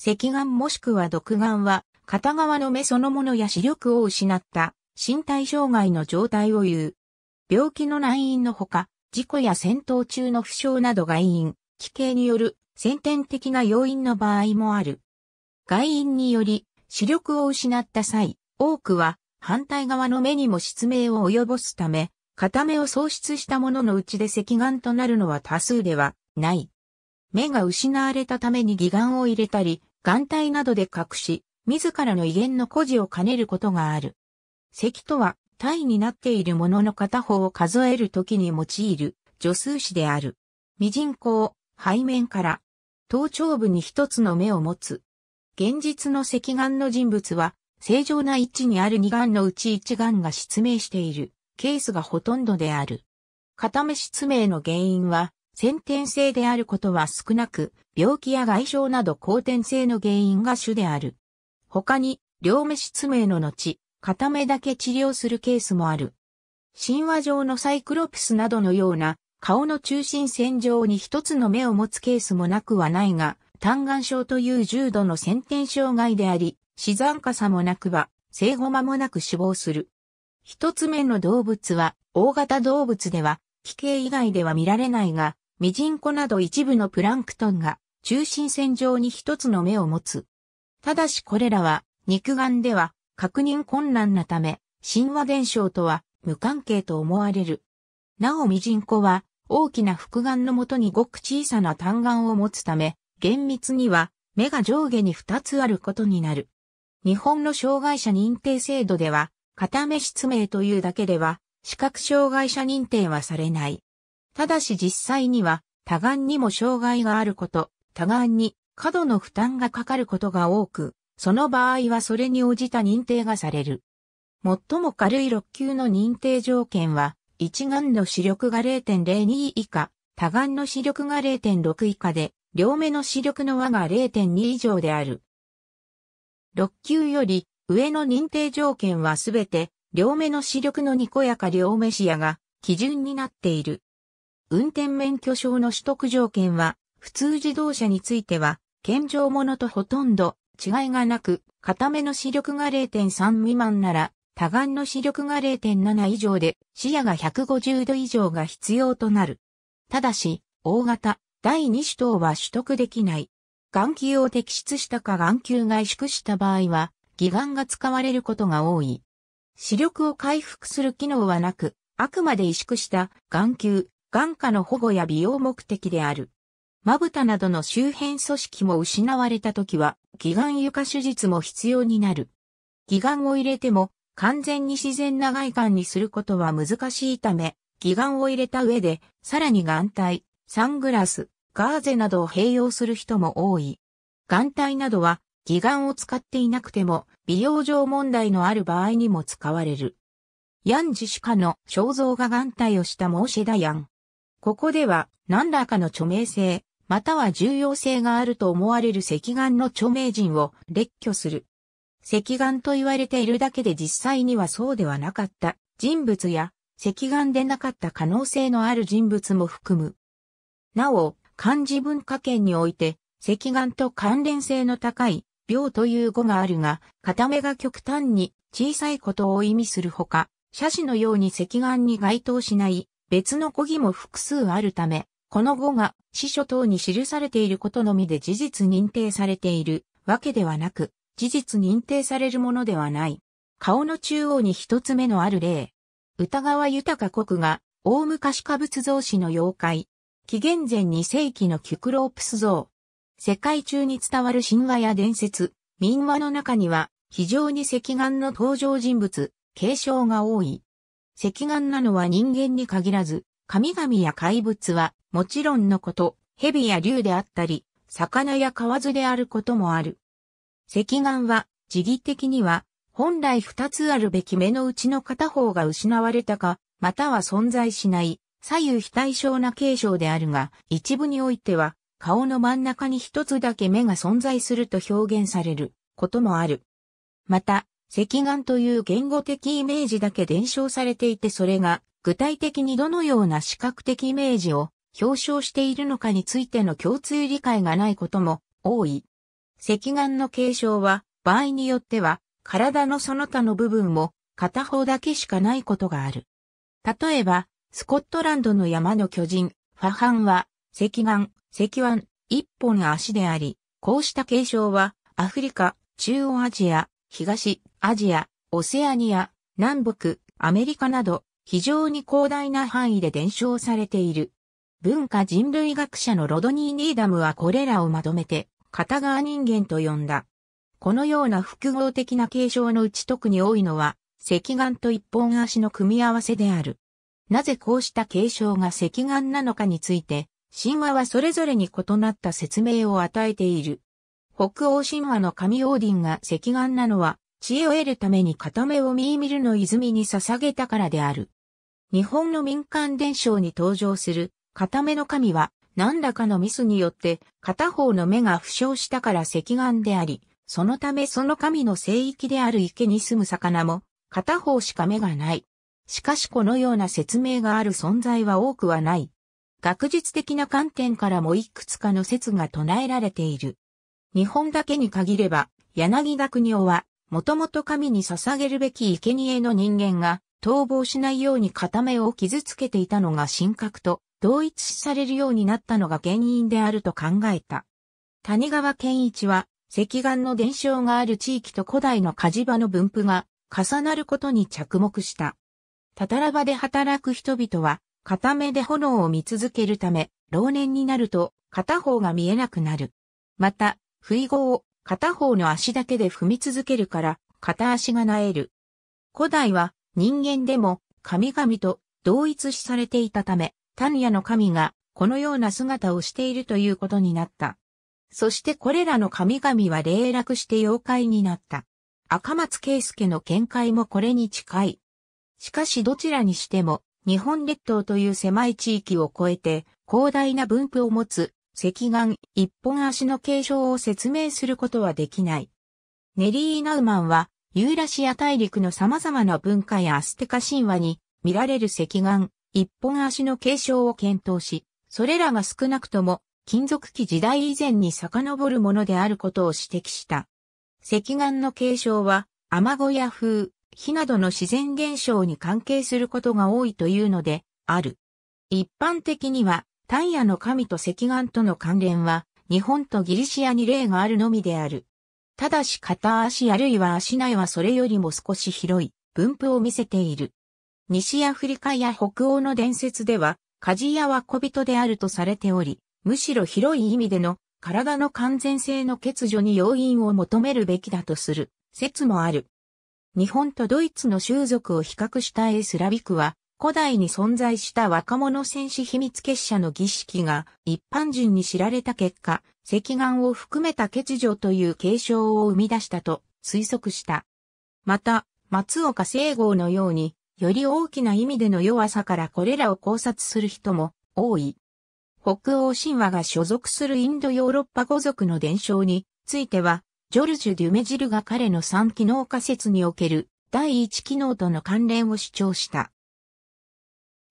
石岩もしくは独眼は、片側の目そのものや視力を失った身体障害の状態を言う。病気の内因のほか、事故や戦闘中の負傷など外因、奇形による先天的な要因の場合もある。外因により視力を失った際、多くは反対側の目にも失明を及ぼすため、片目を喪失したもののうちで石眼となるのは多数ではない。目が失われたために義眼を入れたり、眼帯などで隠し、自らの威厳の誇示を兼ねることがある。石とは、体になっているものの片方を数えるときに用いる助数詞である。未人口、背面から、頭頂部に一つの目を持つ。現実の石眼の人物は、正常な位置にある二眼のうち一眼が失明しているケースがほとんどである。片目失明の原因は、先天性であることは少なく、病気や外傷など後天性の原因が主である。他に、両目失明の後、片目だけ治療するケースもある。神話上のサイクロプスなどのような、顔の中心線上に一つの目を持つケースもなくはないが、単眼症という重度の先天障害であり、死残化さもなくば、生後間もなく死亡する。一つ目の動物は、大型動物では、奇形以外では見られないが、ミジンコなど一部のプランクトンが中心線上に一つの目を持つ。ただしこれらは肉眼では確認困難なため、神話伝承とは無関係と思われる。なおミジンコは大きな複眼のもとにごく小さな単眼を持つため、厳密には目が上下に2つあることになる。日本の障害者認定制度では、片目失明というだけでは、視覚障害者認定はされない。ただし実際には、多眼にも障害があること、多眼に過度の負担がかかることが多く、その場合はそれに応じた認定がされる。最も軽い6級の認定条件は、一眼の視力が0.02以下、多眼の視力が0.6以下で、両目の視力の和が0.2以上である。6級より上の認定条件はすべて、両目の視力のにこやか両目視野が基準になっている。運転免許証の取得条件は、普通自動車については、健常者とほとんど違いがなく、片目の視力が0.3未満なら、多眼の視力が0.7以上で、視野が150度以上が必要となる。ただし、大型、第2種等は取得できない。眼球を摘出したか眼球が萎縮した場合は、義眼が使われることが多い。視力を回復する機能はなく、あくまで萎縮した眼球、眼下の保護や美容目的である。まぶたなどの周辺組織も失われた時は、義眼床手術も必要になる。義眼を入れても、完全に自然な外観にすることは難しいため、義眼を入れた上で、さらに眼帯、サングラス、ガーゼなどを併用する人も多い。眼帯などは、義眼を使っていなくても、美容上問題のある場合にも使われる。ヤンジシカの肖像画眼帯をしたモーシェダヤン。ここでは何らかの著名性、または重要性があると思われる石岩の著名人を列挙する。石岩と言われているだけで実際にはそうではなかった人物や石岩でなかった可能性のある人物も含む。なお、漢字文化圏において、石岩と関連性の高い、病という語があるが、片目が極端に小さいことを意味するほか、写子のように石岩に該当しない別の古義も複数あるため、この語が司書等に記されていることのみで事実認定されているわけではなく、事実認定されるものではない。顔の中央に一つ目のある例。歌川豊国が大昔歌仏像師の妖怪。紀元前2世紀のキュクロープス像。世界中に伝わる神話や伝説、民話の中には非常に赤眼の登場人物、継承が多い。石眼なのは人間に限らず、神々や怪物は、もちろんのこと、蛇や竜であったり、魚や蛙であることもある。石眼は、時義的には、本来二つあるべき目のうちの片方が失われたか、または存在しない、左右非対称な形象であるが、一部においては、顔の真ん中に一つだけ目が存在すると表現されることもある。また、石岩という言語的イメージだけ伝承されていてそれが具体的にどのような視覚的イメージを表彰しているのかについての共通理解がないことも多い。石眼の継承は場合によっては体のその他の部分も片方だけしかないことがある。例えば、スコットランドの山の巨人、ファハンは、石眼、石腕、一本足であり、こうした継承は、アフリカ、中央アジア、東、アジア、オセアニア、南北、アメリカなど、非常に広大な範囲で伝承されている。文化人類学者のロドニー・ニーダムはこれらをまとめて、片側人間と呼んだ。このような複合的な継承のうち特に多いのは、石岩と一本足の組み合わせである。なぜこうした継承が石岩なのかについて、神話はそれぞれに異なった説明を与えている。北欧神話の神オーディンが赤眼なのは、知恵を得るために片目をミーミルの泉に捧げたからである。日本の民間伝承に登場する片目の神は何らかのミスによって片方の目が負傷したから赤眼であり、そのためその神の聖域である池に住む魚も片方しか目がない。しかしこのような説明がある存在は多くはない。学術的な観点からもいくつかの説が唱えられている。日本だけに限れば、柳田国夫は、もともと神に捧げるべき生贄の人間が、逃亡しないように片目を傷つけていたのが神格と同一視されるようになったのが原因であると考えた。谷川健一は、石岩の伝承がある地域と古代の火事場の分布が重なることに着目した。たたら場で働く人々は、片目で炎を見続けるため、老年になると片方が見えなくなる。また、不意合を片方の足だけで踏み続けるから片足がなえる。古代は人間でも神々と同一視されていたため、タヌヤの神がこのような姿をしているということになった。そしてこれらの神々は霊落して妖怪になった。赤松圭介の見解もこれに近い。しかしどちらにしても、日本列島という狭い地域を超えて、広大な分布を持つ石岩、一本足の継承を説明することはできない。ネリー・ナウマンは、ユーラシア大陸の様々な文化やアステカ神話に見られる石岩、一本足の継承を検討し、それらが少なくとも金属器時代以前に遡るものであることを指摘した。石岩の継承は、アマゴや風、火などの自然現象に関係することが多いというので、ある。一般的には、タイヤの神と石岩との関連は、日本とギリシアに例があるのみである。ただし片足あるいは足内はそれよりも少し広い分布を見せている。西アフリカや北欧の伝説では、鍛冶屋は小人であるとされており、むしろ広い意味での体の完全性の欠如に要因を求めるべきだとする説もある。日本とドイツの習俗を比較したエスラビクは、古代に存在した若者戦士秘密結社の儀式が一般人に知られた結果、赤眼を含めた欠如という継承を生み出したと推測した。また、松岡聖号のように、より大きな意味での弱さからこれらを考察する人も多い。北欧神話が所属するインドヨーロッパ語族の伝承については、ジョルジュ・デュメジルが彼の三機能仮説における第一機能との関連を主張した。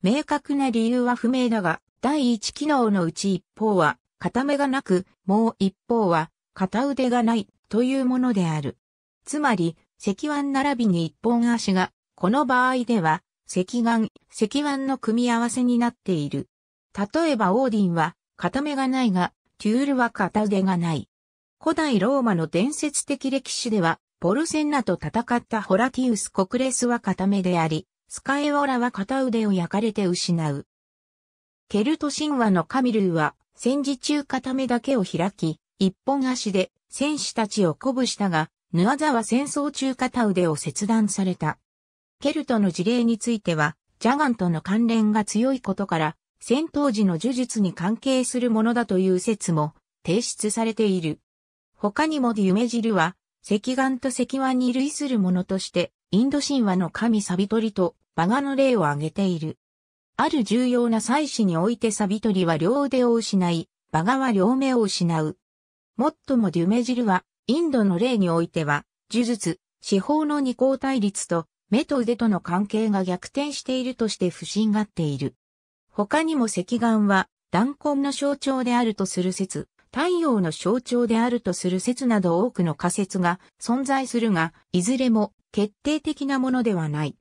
明確な理由は不明だが、第一機能のうち一方は、片目がなく、もう一方は、片腕がない、というものである。つまり、石腕並びに一本足が、この場合では、石眼、石腕の組み合わせになっている。例えばオーディンは、片目がないが、テュールは片腕がない。古代ローマの伝説的歴史では、ポルセンナと戦ったホラティウス・コクレスは片目であり、スカエオラは片腕を焼かれて失う。ケルト神話のカミルーは戦時中片目だけを開き、一本足で戦士たちを鼓舞したが、ヌアザは戦争中片腕を切断された。ケルトの事例については、ジャガンとの関連が強いことから、戦闘時の呪術に関係するものだという説も提出されている。他にもデュメジルは、石岩と石腕に類するものとして、インド神話の神サビトリとバガの例を挙げている。ある重要な祭祀においてサビトリは両腕を失い、バガは両目を失う。もっともデュメジルは、インドの例においては、呪術、司法の二項対立と、目と腕との関係が逆転しているとして不信がっている。他にも石眼は、断根の象徴であるとする説、太陽の象徴であるとする説など多くの仮説が存在するが、いずれも決定的なものではない。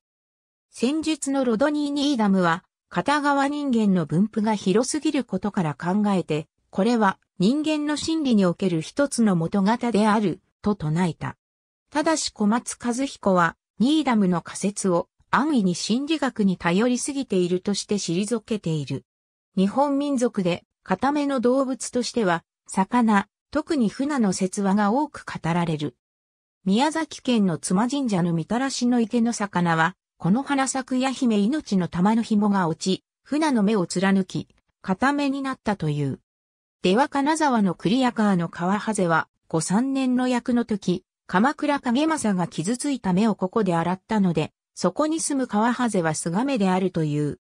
戦術のロドニー・ニーダムは、片側人間の分布が広すぎることから考えて、これは人間の心理における一つの元型である、と唱えた。ただし小松和彦は、ニーダムの仮説を安易に心理学に頼りすぎているとして退けている。日本民族で、固めの動物としては、魚、特に船の説話が多く語られる。宮崎県の妻神社のみたらしの池の魚は、この花咲くや姫命の玉の紐が落ち、船の目を貫き、固めになったという。では金沢のクリアの川ハゼは、5、三年の役の時、鎌倉影政が傷ついた目をここで洗ったので、そこに住む川ハゼは菅目であるという。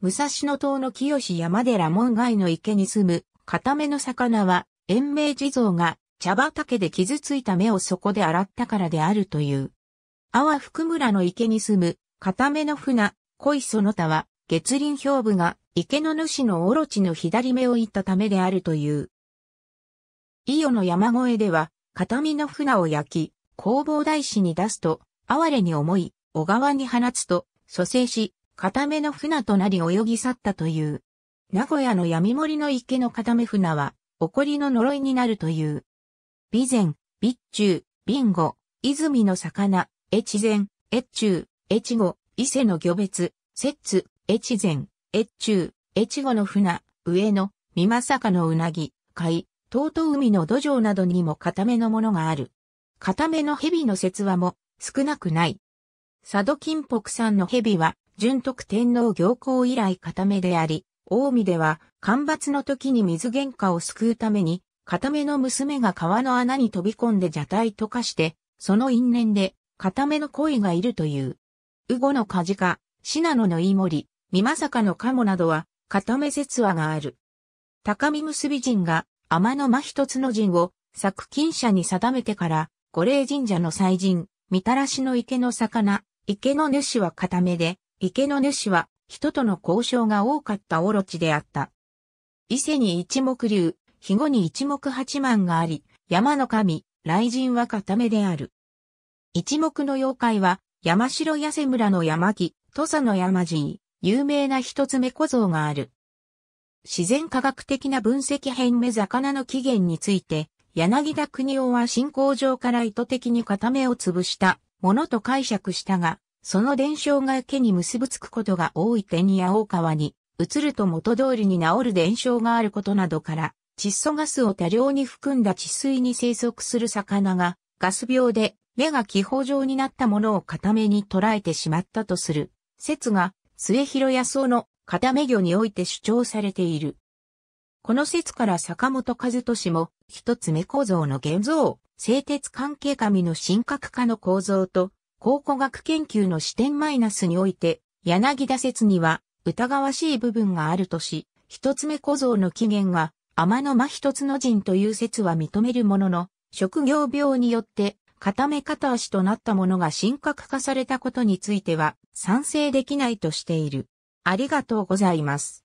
武蔵野島の清山寺門外の池に住む固めの魚は、延命地蔵が茶畑で傷ついた目をそこで洗ったからであるという。阿波福村の池に住む、固めの船、恋その他は、月輪標部が池の主のオロチの左目をいったためであるという。伊予の山越えでは、片身の船を焼き、工房大師に出すと、哀れに思い、小川に放つと、蘇生し、片目の船となり泳ぎ去ったという。名古屋の闇森の池の片目船は、怒りの呪いになるという。備前、備中、備後、泉の魚、越前、越中、越後、伊勢の魚別、摂津、越前、越中、越後の船、上野、美政のうなぎ、うとう海の土壌などにも固めのものがある。固めの蛇の説話も少なくない。佐渡金北山の蛇は、純徳天皇行幸以来固めであり、近江では、干ばつの時に水喧嘩を救うために、片目の娘が川の穴に飛び込んで蛇体溶かして、その因縁で、片目の恋がいるという。ウゴの梶か、ナノの飯森、美政の鴨などは、片目説話がある。高見結び人が、天の間一つの陣を、作金者に定めてから、五霊神社の祭神、みたらしの池の魚、池の主は片目で、池の主は人との交渉が多かったオロチであった。伊勢に一目流、肥後に一目八幡があり、山の神、雷神は固めである。一目の妖怪は、山城八瀬村の山木、土佐の山人、有名な一つ目小僧がある。自然科学的な分析編目魚の起源について、柳田国夫は信仰上から意図的に固めを潰したものと解釈したが、その伝承が池に結びつくことが多い天や大川に移ると元通りに治る伝承があることなどから、窒素ガスを多量に含んだ治水に生息する魚が、ガス病で目が気泡状になったものを固めに捉えてしまったとする説が、末広野草の固め魚において主張されている。この説から坂本和俊も、一つ目構造の現像、製鉄関係紙の神格化の構造と、考古学研究の視点マイナスにおいて、柳田説には疑わしい部分があるとし、一つ目小僧の起源が天の間一つの人という説は認めるものの、職業病によって片目片足となったものが神格化されたことについては賛成できないとしている。ありがとうございます。